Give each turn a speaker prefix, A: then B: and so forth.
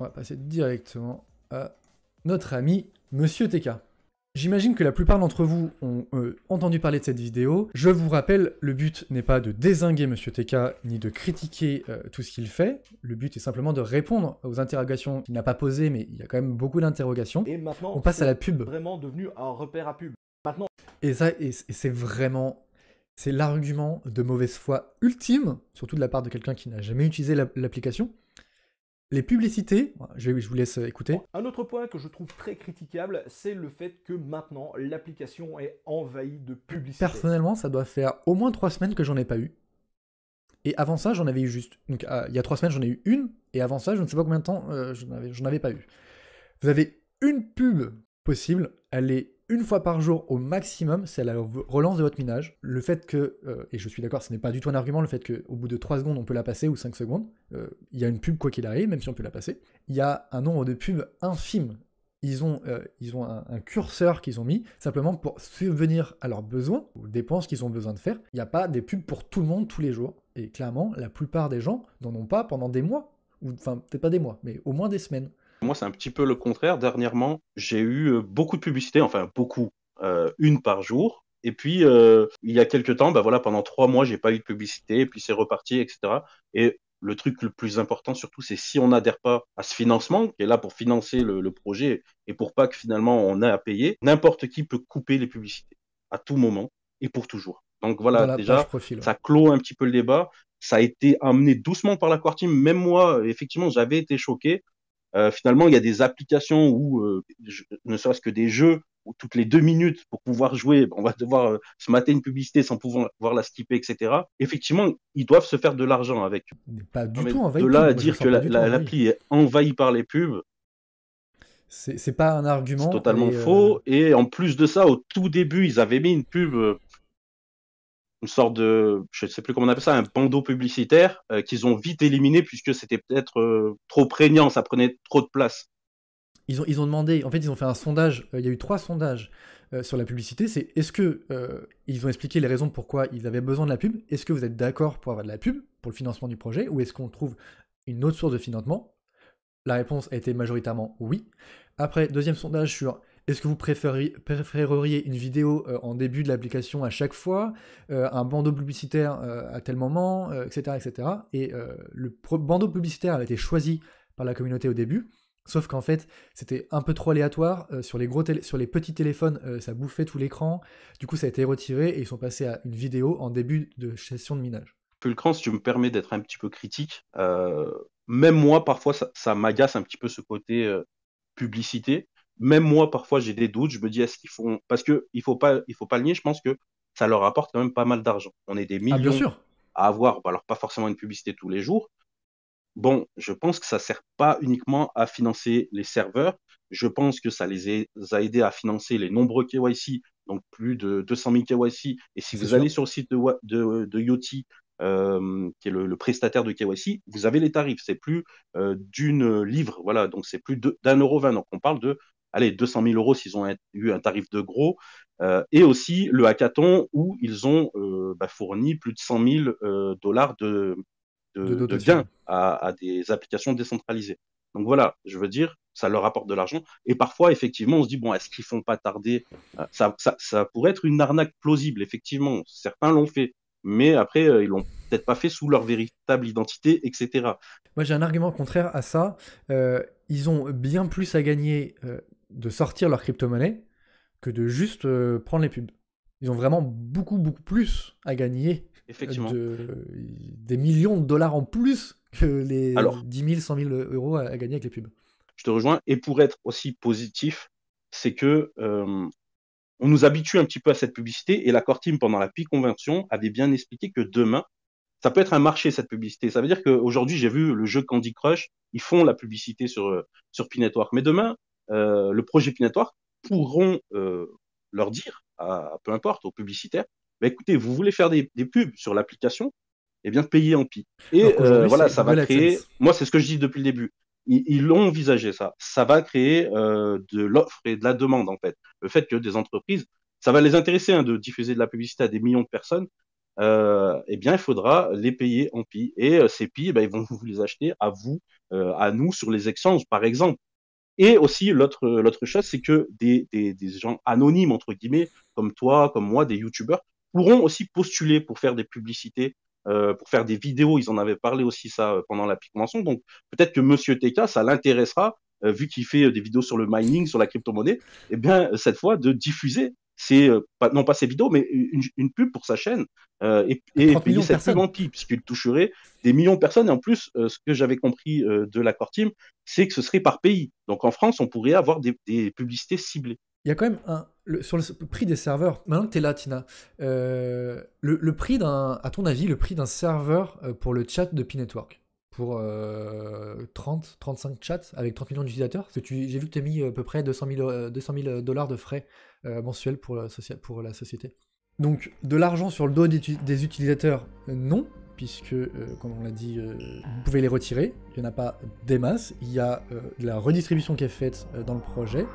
A: on va passer directement à notre ami Monsieur TK. J'imagine que la plupart d'entre vous ont euh, entendu parler de cette vidéo. Je vous rappelle, le but n'est pas de désinguer Monsieur TK ni de critiquer euh, tout ce qu'il fait. Le but est simplement de répondre aux interrogations qu'il n'a pas posées, mais il y a quand même beaucoup d'interrogations. Et maintenant, on passe à la pub.
B: Vraiment devenu un
A: repère à pub. Maintenant. Et ça, c'est vraiment c'est l'argument de mauvaise foi ultime, surtout de la part de quelqu'un qui n'a jamais utilisé l'application les publicités, je, je vous laisse écouter.
B: Un autre point que je trouve très critiquable, c'est le fait que maintenant l'application est envahie de publicités.
A: Personnellement, ça doit faire au moins trois semaines que j'en ai pas eu. Et avant ça, j'en avais eu juste. Donc, euh, il y a trois semaines, j'en ai eu une. Et avant ça, je ne sais pas combien de temps, euh, je j'en avais, pas eu. Vous avez une pub possible. Elle est une fois par jour au maximum, c'est la relance de votre minage. Le fait que, euh, et je suis d'accord, ce n'est pas du tout un argument, le fait qu'au bout de 3 secondes, on peut la passer ou 5 secondes, euh, il y a une pub quoi qu'il arrive, même si on peut la passer, il y a un nombre de pubs infime. Ils ont, euh, ils ont un, curseur qu'ils ont mis simplement pour subvenir à leurs besoins, aux dépenses qu'ils ont besoin de faire. Il n'y a pas des pubs pour tout le monde tous les jours. Et clairement, la plupart des gens n'en ont pas pendant des mois, ou enfin peut-être pas des mois, mais au moins des semaines.
B: Moi, c'est un petit peu le contraire. Dernièrement, j'ai eu euh, beaucoup de publicité, enfin beaucoup, euh, une par jour. Et puis, euh, il y a quelques temps, bah voilà, pendant trois mois, j'ai pas eu de publicité, et puis c'est reparti, etc. Et le truc le plus important, surtout, c'est si on n'adhère pas à ce financement, qui est là pour financer le, projet et pour pas que finalement on ait à payer, n'importe qui peut couper les publicités à tout moment et pour toujours. Donc voilà, déjà, ça clôt un petit peu le débat. Ça a été amené doucement par la team. Même moi, effectivement, j'avais été choqué. Euh, finalement, il y a des applications où, euh, ne serait-ce que des jeux, où toutes les deux minutes pour pouvoir jouer, on va devoir euh, se mater une publicité sans pouvoir, voir la skipper, etc. Effectivement, ils doivent se faire de l'argent avec.
A: pas du tout envahi. De là à dire que l'appli
B: est envahie par les pubs.
A: C'est pas un argument. C'est totalement faux.
B: Et en plus de ça, au tout début, ils avaient mis une pub une sorte de, je ne sais plus comment on appelle ça, un bandeau publicitaire euh, qu'ils ont vite éliminé puisque c'était peut-être euh, trop prégnant, ça prenait trop de place.
A: Ils ont, ils ont demandé, en fait, ils ont fait un sondage. Euh, il y a eu trois sondages sur la publicité. C'est est-ce que ils ont expliqué les raisons pourquoi ils avaient besoin de la pub Est-ce que vous êtes d'accord pour avoir de la pub pour le financement du projet ou est-ce qu'on trouve une autre source de financement La réponse a été majoritairement oui. Après, deuxième sondage sur est-ce que vous préféreriez une vidéo euh, en début de l'application à chaque fois, euh, un bandeau publicitaire euh, à tel moment, etc., etc. Et le bandeau publicitaire a été choisi par la communauté au début, sauf qu'en fait c'était un peu trop aléatoire. sur, les sur les petits téléphones, ça bouffait tout l'écran. Du coup, ça a été retiré et ils sont passés à une vidéo en début de session de minage.
B: Fulcran, si tu me permets d'être un petit peu critique, même moi, parfois, ça, m'agace un petit peu ce côté publicité même moi, parfois, j'ai des doutes. Je me dis, est-ce qu'ils font. Parce qu'il ne faut, pas, faut pas le nier, je pense que ça leur apporte quand même pas mal d'argent. On est des ah, millions à avoir, alors pas forcément une publicité tous les jours. Bon, je pense que ça ne sert pas uniquement à financer les serveurs. Je pense que ça les a aidés à financer les nombreux KYC, donc plus de 200 000 KYC. Et si vous allez sur le site de, de, Yoti, euh, qui est le, prestataire de KYC, vous avez les tarifs. C'est plus euh, d'une livre, voilà, donc c'est plus d'un euro vingt. Donc on parle de allez, 200 000 euros s'ils ont eu un tarif de gros, euh, et aussi le hackathon où ils ont euh, bah, fourni plus de 100 000 euh, dollars de, de, gains à, des applications décentralisées. Donc voilà, je veux dire, ça leur apporte de l'argent. Et parfois, effectivement, on se dit, bon, est-ce qu'ils font pas tarder ça, pourrait être une arnaque plausible, effectivement. Certains l'ont fait, mais après, ils l'ont peut-être pas fait sous leur véritable identité, etc.
A: Moi, j'ai un argument contraire à ça. ils ont bien plus à gagner de sortir leur crypto-monnaie que de juste euh, prendre les pubs. Ils ont vraiment beaucoup, beaucoup plus à gagner. Effectivement. des millions de dollars en plus que les 10 000, 100 000 euros à, gagner avec les pubs.
B: Je te rejoins. Et pour être aussi positif, c'est que euh, on nous habitue un petit peu à cette publicité. Et la Core Team, pendant la PI convention, avait bien expliqué que demain, ça peut être un marché cette publicité. Ça veut dire qu'aujourd'hui, j'ai vu le jeu Candy Crush, ils font la publicité sur, euh, sur p Mais demain, euh, le projet Pinatoire pourront euh, leur dire, à, peu importe, aux publicitaires, bah, écoutez, vous voulez faire des, pubs sur l'application, et eh bien payez en pi. Et euh, voilà, ça va créer. Hein. Moi, c'est ce que je dis depuis le début. Ils, l'ont envisagé ça. Ça va créer de l'offre et de la demande en fait. Le fait que des entreprises, ça va les intéresser hein, de diffuser de la publicité à des millions de personnes. Euh, eh bien, il faudra les payer en pi. Et ces pi, eh ben, ils vont vous les acheter à vous, à nous sur les exchanges, par exemple. Et aussi, l'autre, chose, c'est que des, gens anonymes, entre guillemets, comme toi, comme moi, des youtubeurs, pourront aussi postuler pour faire des publicités, euh, pour faire des vidéos. Ils en avaient parlé aussi ça euh, pendant la pique mention Donc, peut-être que Monsieur TK, ça l'intéressera, euh, vu qu'il fait des vidéos sur le mining, sur la crypto-monnaie, eh bien, cette fois, de diffuser c'est euh, non pas ses vidéos, mais une, pub pour sa chaîne euh, et, et payer cette pub en puisqu'il toucherait des millions de personnes. Et en plus, euh, ce que j'avais compris de l'accord team, c'est que ce serait par pays. Donc en France, on pourrait avoir des, publicités ciblées.
A: Il y a quand même un, sur le prix des serveurs, maintenant que tu es là, Tina, le, prix d'un, à ton avis, le prix d'un serveur pour le chat de P-Network pour 30, euh, 35 chats avec 30 millions d'utilisateurs. j'ai vu que tu as mis euh, à peu près 200 000 euh, dollars de frais mensuels pour la, pour la, société. Donc de l'argent sur le dos des, utilisateurs, non, puisque, comme on l'a dit, vous pouvez les retirer. Il n'y en a pas des masses. Il y a de la redistribution qui est faite dans le projet.